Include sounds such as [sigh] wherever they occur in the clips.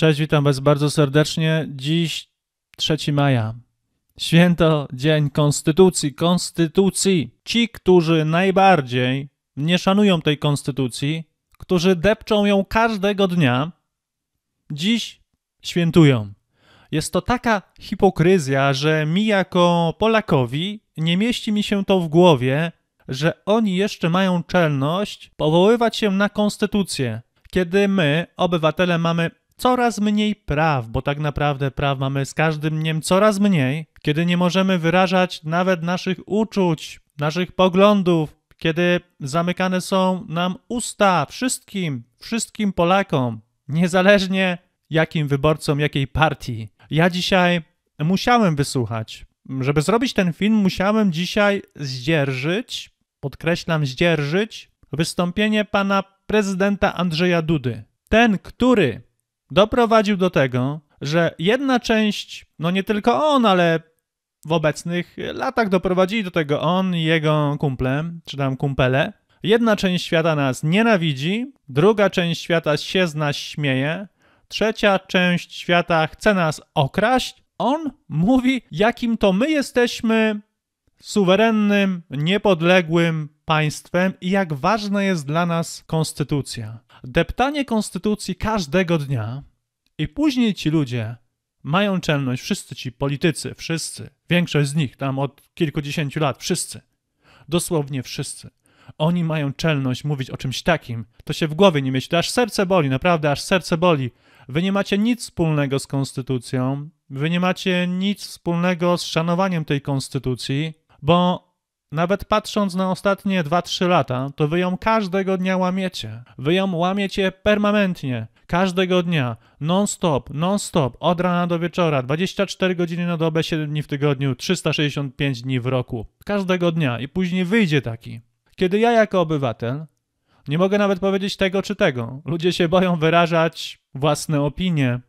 Cześć, witam Was bardzo serdecznie. Dziś 3 maja. Święto Dzień Konstytucji. Konstytucji. Ci, którzy najbardziej nie szanują tej konstytucji, którzy depczą ją każdego dnia, dziś świętują. Jest to taka hipokryzja, że mi jako Polakowi nie mieści mi się to w głowie, że oni jeszcze mają czelność powoływać się na konstytucję, kiedy my, obywatele, mamy coraz mniej praw, bo tak naprawdę praw mamy z każdym dniem coraz mniej, kiedy nie możemy wyrażać nawet naszych uczuć, naszych poglądów, kiedy zamykane są nam usta wszystkim, wszystkim Polakom, niezależnie jakim wyborcom, jakiej partii. Ja dzisiaj musiałem wysłuchać. Żeby zrobić ten film, musiałem dzisiaj zdzierżyć, podkreślam, zdzierżyć wystąpienie pana prezydenta Andrzeja Dudy. Ten, który doprowadził do tego, że jedna część, no nie tylko on, ale w obecnych latach doprowadzili do tego on i jego kumple, czy tam kumpele. Jedna część świata nas nienawidzi, druga część świata się z nas śmieje, trzecia część świata chce nas okraść. On mówi, jakim to my jesteśmy suwerennym, niepodległym państwem i jak ważna jest dla nas konstytucja deptanie konstytucji każdego dnia i później ci ludzie mają czelność, wszyscy ci politycy, wszyscy, większość z nich tam od kilkudziesięciu lat, wszyscy, dosłownie wszyscy, oni mają czelność mówić o czymś takim, to się w głowie nie mieści, to aż serce boli, naprawdę, aż serce boli. Wy nie macie nic wspólnego z konstytucją, wy nie macie nic wspólnego z szanowaniem tej konstytucji, bo nawet patrząc na ostatnie 2-3 lata, to wy ją każdego dnia łamiecie. Wy ją łamiecie permanentnie, każdego dnia, non-stop, non-stop, od rana do wieczora, 24 godziny na dobę, 7 dni w tygodniu, 365 dni w roku, każdego dnia i później wyjdzie taki. Kiedy ja jako obywatel nie mogę nawet powiedzieć tego czy tego, ludzie się boją wyrażać własne opinie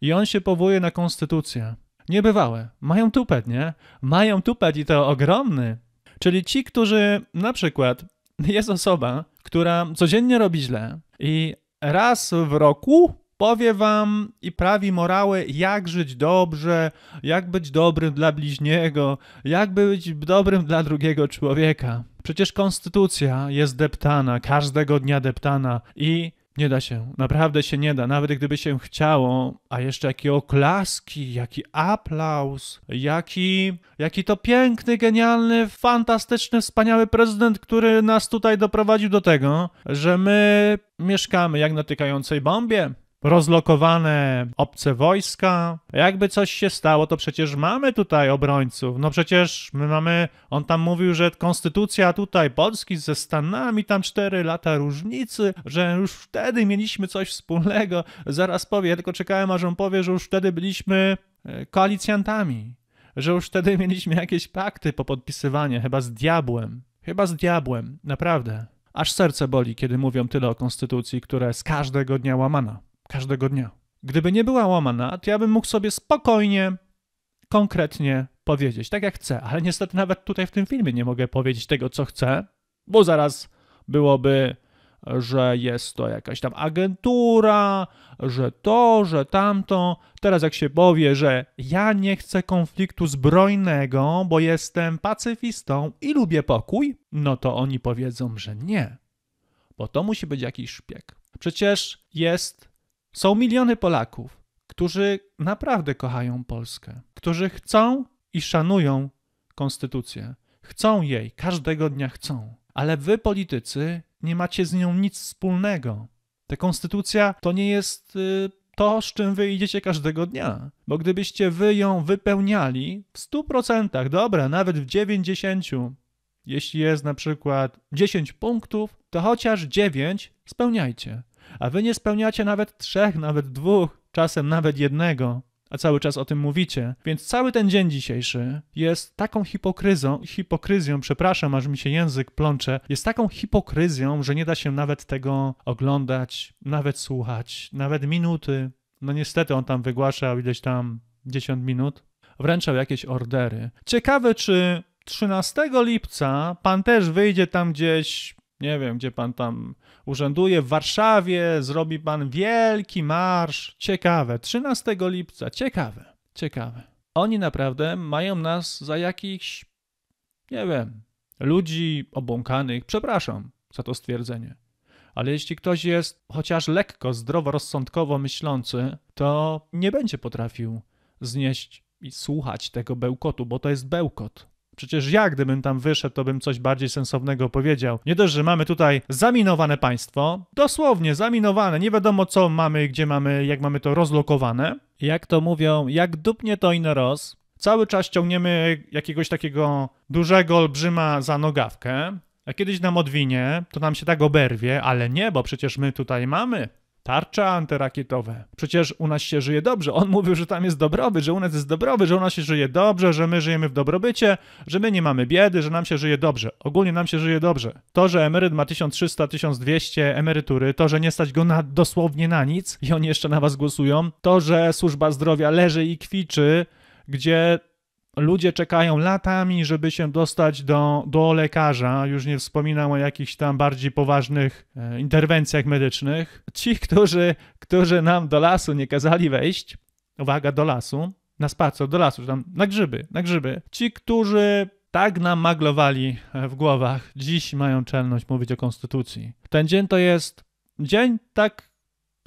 i on się powołuje na konstytucję. Niebywałe. Mają tupet, nie? Mają tupet i to ogromny. Czyli ci, którzy na przykład jest osoba, która codziennie robi źle i raz w roku powie wam i prawi morały, jak żyć dobrze, jak być dobrym dla bliźniego, jak być dobrym dla drugiego człowieka. Przecież konstytucja jest deptana, każdego dnia deptana i nie da się, naprawdę się nie da, nawet gdyby się chciało, a jeszcze jakie oklaski, jaki aplauz, jaki, jaki to piękny, genialny, fantastyczny, wspaniały prezydent, który nas tutaj doprowadził do tego, że my mieszkamy jak na tykającej bombie rozlokowane obce wojska. Jakby coś się stało, to przecież mamy tutaj obrońców. No przecież my mamy, on tam mówił, że konstytucja tutaj Polski ze Stanami, tam cztery lata różnicy, że już wtedy mieliśmy coś wspólnego. Zaraz powie, ja tylko czekałem, aż on powie, że już wtedy byliśmy e, koalicjantami, że już wtedy mieliśmy jakieś pakty po podpisywanie, chyba z diabłem. Chyba z diabłem, naprawdę. Aż serce boli, kiedy mówią tyle o konstytucji, która jest każdego dnia łamana każdego dnia. Gdyby nie była łamana, to ja bym mógł sobie spokojnie, konkretnie powiedzieć, tak jak chcę, ale niestety nawet tutaj w tym filmie nie mogę powiedzieć tego, co chcę, bo zaraz byłoby, że jest to jakaś tam agentura, że to, że tamto. Teraz jak się powie, że ja nie chcę konfliktu zbrojnego, bo jestem pacyfistą i lubię pokój, no to oni powiedzą, że nie, bo to musi być jakiś szpieg. Przecież jest są miliony Polaków, którzy naprawdę kochają Polskę, którzy chcą i szanują konstytucję. Chcą jej, każdego dnia chcą. Ale wy, politycy, nie macie z nią nic wspólnego. Ta konstytucja to nie jest y, to, z czym wy idziecie każdego dnia. Bo gdybyście wy ją wypełniali w 100%, dobra, nawet w 90%, jeśli jest na przykład 10 punktów, to chociaż 9 spełniajcie a wy nie spełniacie nawet trzech, nawet dwóch, czasem nawet jednego a cały czas o tym mówicie. Więc cały ten dzień dzisiejszy jest taką hipokryzą, hipokryzją, przepraszam, aż mi się język plącze, jest taką hipokryzją, że nie da się nawet tego oglądać, nawet słuchać, nawet minuty. No niestety on tam wygłaszał ileś tam 10 minut, wręczał jakieś ordery. Ciekawe, czy 13 lipca pan też wyjdzie tam gdzieś nie wiem, gdzie pan tam urzęduje, w Warszawie zrobi pan wielki marsz. Ciekawe, 13 lipca, ciekawe, ciekawe. Oni naprawdę mają nas za jakichś, nie wiem, ludzi obłąkanych. Przepraszam za to stwierdzenie. Ale jeśli ktoś jest chociaż lekko zdroworozsądkowo myślący, to nie będzie potrafił znieść i słuchać tego bełkotu, bo to jest bełkot. Przecież ja, gdybym tam wyszedł, to bym coś bardziej sensownego powiedział. Nie dość, że mamy tutaj zaminowane państwo, dosłownie zaminowane, nie wiadomo co mamy, gdzie mamy, jak mamy to rozlokowane. Jak to mówią, jak dupnie to ino roz. Cały czas ciągniemy jakiegoś takiego dużego olbrzyma za nogawkę, a kiedyś nam odwinie, to nam się tak oberwie, ale nie, bo przecież my tutaj mamy tarcze antyrakietowe. Przecież u nas się żyje dobrze. On mówił, że tam jest dobrobyt, że u nas jest dobrobyt, że u nas się żyje dobrze, że my żyjemy w dobrobycie, że my nie mamy biedy, że nam się żyje dobrze. Ogólnie nam się żyje dobrze. To, że emeryt ma 1300-1200 emerytury, to, że nie stać go na, dosłownie na nic i oni jeszcze na was głosują, to, że służba zdrowia leży i kwiczy, gdzie ludzie czekają latami, żeby się dostać do, do lekarza. Już nie wspominam o jakichś tam bardziej poważnych e, interwencjach medycznych. Ci, którzy, którzy nam do lasu nie kazali wejść, uwaga, do lasu, na spacer, do lasu, tam na grzyby, na grzyby. Ci, którzy tak nam maglowali e, w głowach, dziś mają czelność mówić o konstytucji. Ten dzień to jest dzień tak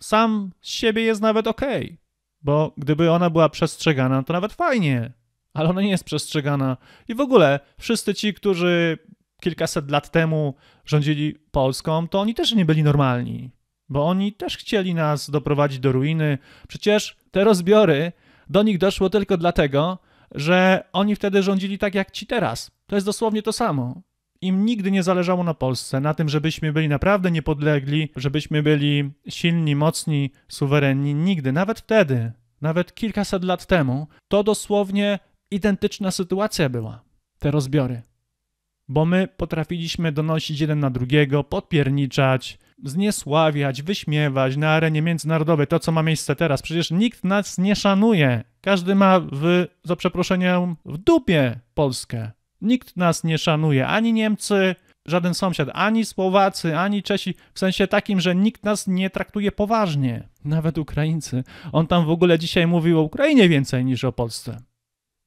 sam z siebie jest nawet okej. Okay, bo gdyby ona była przestrzegana, to nawet fajnie ale ona nie jest przestrzegana. I w ogóle wszyscy ci, którzy kilkaset lat temu rządzili Polską, to oni też nie byli normalni, bo oni też chcieli nas doprowadzić do ruiny. Przecież te rozbiory do nich doszło tylko dlatego, że oni wtedy rządzili tak jak ci teraz. To jest dosłownie to samo. Im nigdy nie zależało na Polsce, na tym, żebyśmy byli naprawdę niepodlegli, żebyśmy byli silni, mocni, suwerenni. Nigdy, nawet wtedy, nawet kilkaset lat temu, to dosłownie identyczna sytuacja była, te rozbiory. Bo my potrafiliśmy donosić jeden na drugiego, podpierniczać, zniesławiać, wyśmiewać na arenie międzynarodowej to, co ma miejsce teraz. Przecież nikt nas nie szanuje. Każdy ma, w, za przeproszeniem, w dupie Polskę. Nikt nas nie szanuje, ani Niemcy, żaden sąsiad, ani Słowacy, ani Czesi, w sensie takim, że nikt nas nie traktuje poważnie, nawet Ukraińcy. On tam w ogóle dzisiaj mówił o Ukrainie więcej niż o Polsce.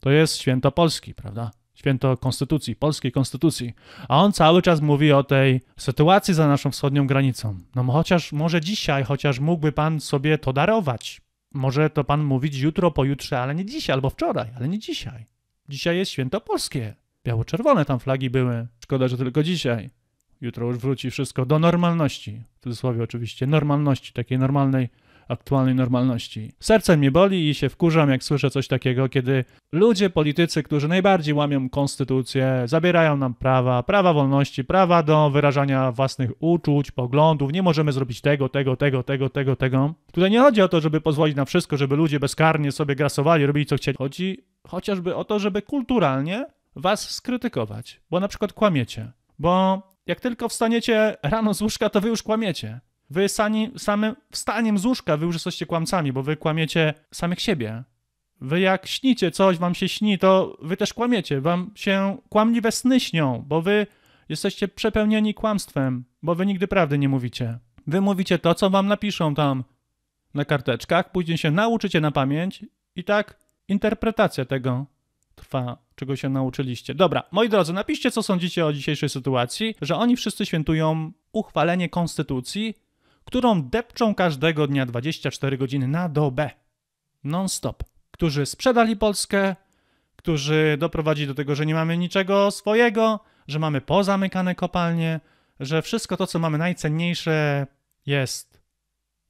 To jest święto Polski, prawda? Święto Konstytucji, polskiej Konstytucji. A on cały czas mówi o tej sytuacji za naszą wschodnią granicą. No chociaż może dzisiaj, chociaż mógłby pan sobie to darować. Może to pan mówić jutro, pojutrze, ale nie dzisiaj, albo wczoraj, ale nie dzisiaj. Dzisiaj jest święto polskie. Biało-czerwone tam flagi były. Szkoda, że tylko dzisiaj. Jutro już wróci wszystko do normalności. W cudzysłowie oczywiście, normalności, takiej normalnej aktualnej normalności. Serce mnie boli i się wkurzam, jak słyszę coś takiego, kiedy ludzie, politycy, którzy najbardziej łamią konstytucję, zabierają nam prawa, prawa wolności, prawa do wyrażania własnych uczuć, poglądów, nie możemy zrobić tego, tego, tego, tego, tego, tego. Tutaj nie chodzi o to, żeby pozwolić na wszystko, żeby ludzie bezkarnie sobie grasowali, robili co chcieli. Chodzi chociażby o to, żeby kulturalnie was skrytykować, bo na przykład kłamiecie, bo jak tylko wstaniecie rano z łóżka, to wy już kłamiecie. Wy sami, samym wstaniem z łóżka, wy już jesteście kłamcami, bo wy kłamiecie samych siebie. Wy jak śnicie coś, wam się śni, to wy też kłamiecie. Wam się kłamliwe sny śnią, bo wy jesteście przepełnieni kłamstwem, bo wy nigdy prawdy nie mówicie. Wy mówicie to, co wam napiszą tam na karteczkach, później się nauczycie na pamięć i tak interpretacja tego trwa, czego się nauczyliście. Dobra, moi drodzy, napiszcie, co sądzicie o dzisiejszej sytuacji, że oni wszyscy świętują uchwalenie konstytucji, którą depczą każdego dnia 24 godziny na dobę, non-stop, którzy sprzedali Polskę, którzy doprowadzili do tego, że nie mamy niczego swojego, że mamy pozamykane kopalnie, że wszystko to, co mamy najcenniejsze, jest,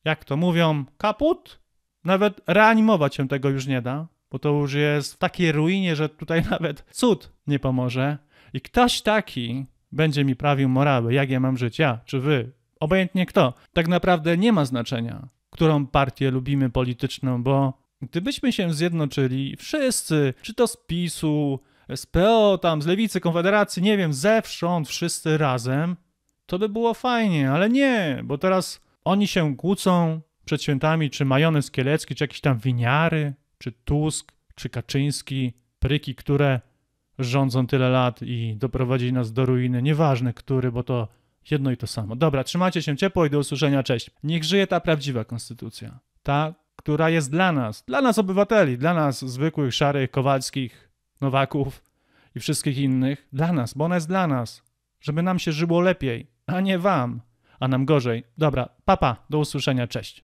jak to mówią, kaput. Nawet reanimować się tego już nie da, bo to już jest w takiej ruinie, że tutaj [laughs] nawet cud nie pomoże. I ktoś taki będzie mi prawił morały, jak ja mam żyć, ja czy wy, obojętnie kto, tak naprawdę nie ma znaczenia, którą partię lubimy polityczną, bo gdybyśmy się zjednoczyli wszyscy, czy to z PiSu, z PO, tam z Lewicy, Konfederacji, nie wiem, zewsząd, wszyscy razem, to by było fajnie, ale nie, bo teraz oni się kłócą przed świętami, czy majonez kielecki, czy jakieś tam winiary, czy Tusk, czy Kaczyński, pryki, które rządzą tyle lat i doprowadzili nas do ruiny, nieważne który, bo to jedno i to samo. Dobra, trzymajcie się ciepło i do usłyszenia, cześć. Niech żyje ta prawdziwa konstytucja, ta, która jest dla nas, dla nas obywateli, dla nas zwykłych, szarych, kowalskich, nowaków i wszystkich innych, dla nas, bo ona jest dla nas, żeby nam się żyło lepiej, a nie wam, a nam gorzej. Dobra, papa, do usłyszenia, cześć.